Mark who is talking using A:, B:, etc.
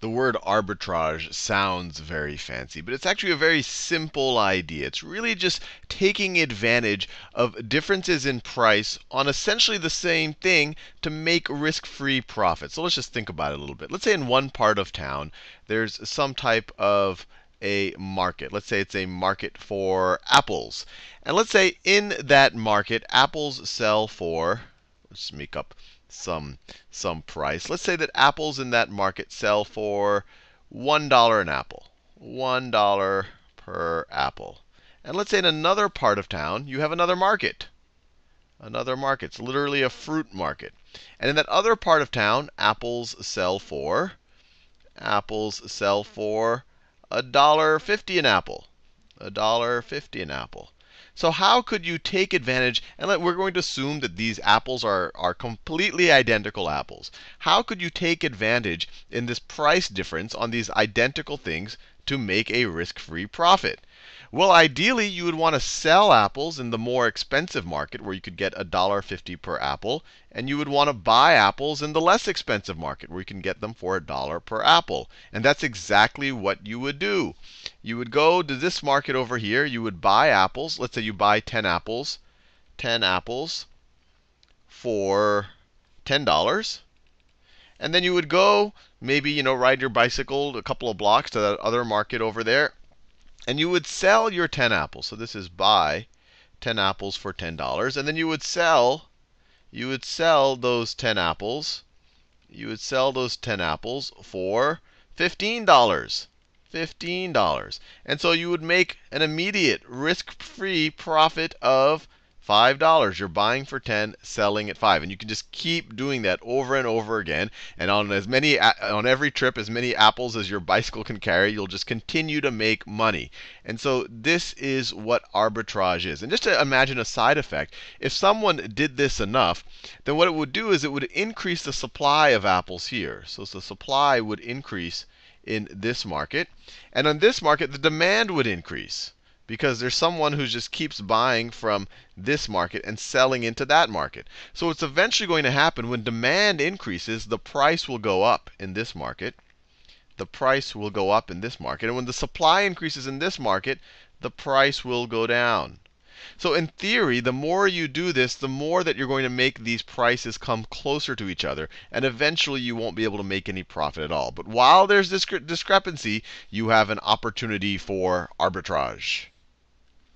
A: the word arbitrage sounds very fancy, but it's actually a very simple idea. It's really just taking advantage of differences in price on essentially the same thing to make risk free profit. So let's just think about it a little bit. Let's say in one part of town, there's some type of a market. Let's say it's a market for apples. And let's say in that market, apples sell for just make up some some price. Let's say that apples in that market sell for one dollar an apple, one dollar per apple. And let's say in another part of town you have another market, another market. It's literally a fruit market. And in that other part of town, apples sell for apples sell for a dollar fifty an apple, a dollar fifty an apple. So how could you take advantage, and let, we're going to assume that these apples are, are completely identical apples. How could you take advantage in this price difference on these identical things to make a risk-free profit? Well, ideally, you would want to sell apples in the more expensive market where you could get $1.50 per apple, and you would want to buy apples in the less expensive market where you can get them for a dollar per apple. And that's exactly what you would do. You would go to this market over here. You would buy apples. Let's say you buy 10 apples. 10 apples for $10. And then you would go, maybe, you know, ride your bicycle a couple of blocks to that other market over there. And you would sell your 10 apples. So this is buy 10 apples for $10. And then you would sell, you would sell those 10 apples. You would sell those 10 apples for $15. $15. And so you would make an immediate risk-free profit of $5. You're buying for 10, selling at 5. And you can just keep doing that over and over again. And on as many on every trip as many apples as your bicycle can carry, you'll just continue to make money. And so this is what arbitrage is. And just to imagine a side effect, if someone did this enough, then what it would do is it would increase the supply of apples here. So the supply would increase in this market. And on this market, the demand would increase because there's someone who just keeps buying from this market and selling into that market. So it's eventually going to happen when demand increases, the price will go up in this market. The price will go up in this market. And when the supply increases in this market, the price will go down. So in theory, the more you do this, the more that you're going to make these prices come closer to each other, and eventually you won't be able to make any profit at all. But while there's this discrepancy, you have an opportunity for arbitrage.